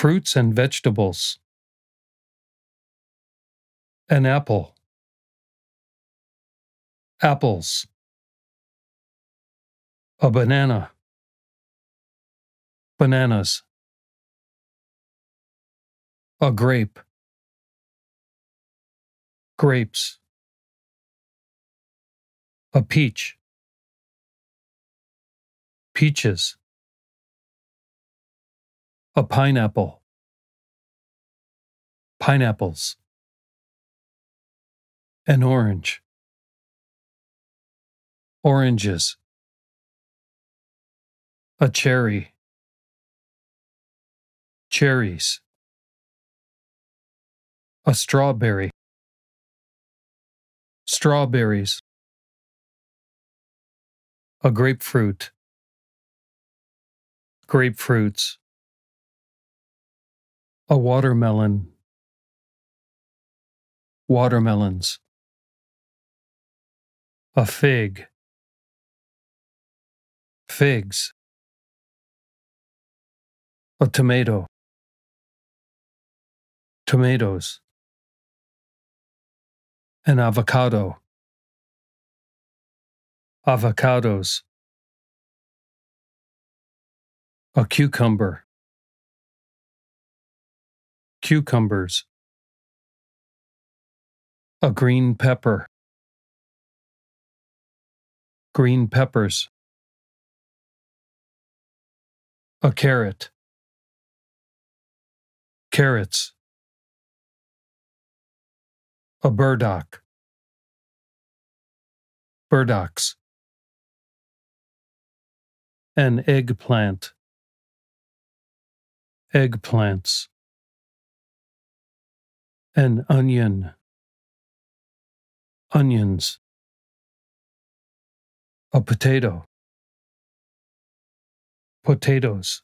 fruits and vegetables. An apple. Apples. A banana. Bananas. A grape. Grapes. A peach. Peaches. A pineapple. Pineapples. An orange. Oranges. A cherry. Cherries. A strawberry. Strawberries. A grapefruit. Grapefruits. A watermelon. Watermelons. A fig. Figs. A tomato. Tomatoes. An avocado. Avocados. A cucumber cucumbers, a green pepper, green peppers, a carrot, carrots, a burdock, burdocks, an eggplant, eggplants. An onion. Onions. A potato. Potatoes.